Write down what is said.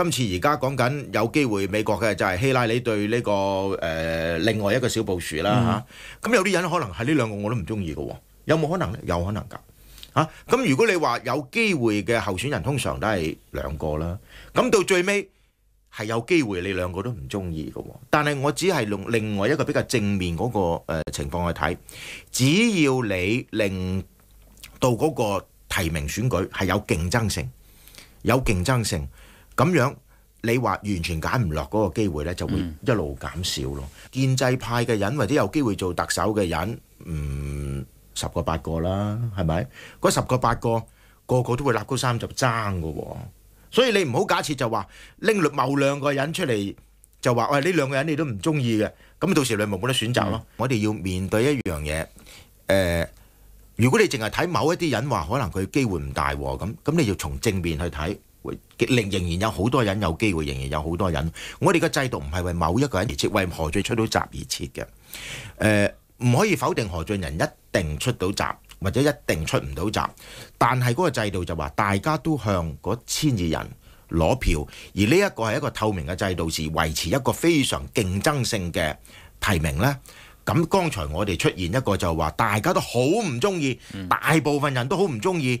今次而家講緊有機會美國嘅就係希拉里對呢個誒另外一個小布殊啦嚇。咁有啲人可能係呢兩個我都唔中意嘅，有冇可能咧？有可能㗎嚇。咁如果你話有機會嘅候選人，通常都係兩個啦。咁到最尾係有機會，你兩個都唔中意嘅，但係我只係用另外一個比較正面嗰個情況去睇，只要你令到嗰個提名選舉係有競爭性，有競爭性。咁樣你話完全揀唔落嗰個機會咧，就會一路減少咯。建制派嘅人或者有機會做特首嘅人，嗯，十個八個啦，係咪？嗰十個八個個個都會立高三就爭嘅喎。所以你唔好假設就話拎某兩個人出嚟，就話喂呢兩個人你都唔中意嘅，咁到時你冇冇得選擇咯。我哋要面對一樣嘢，誒，如果你淨係睇某一啲人話可能佢機會唔大喎，咁咁你要從正面去睇。仍仍然有好多人有機會，仍然有好多人。我哋嘅制度唔係為某一個人而設，為何俊出到集而設嘅？誒，唔可以否定何俊人一定出到集，或者一定出唔到集。但係嗰個制度就話，大家都向嗰千二人攞票，而呢一個係一個透明嘅制度，是維持一個非常競爭性嘅提名呢。咁剛才我哋出現一個就話，大家都好唔中意，大部分人都好唔中意。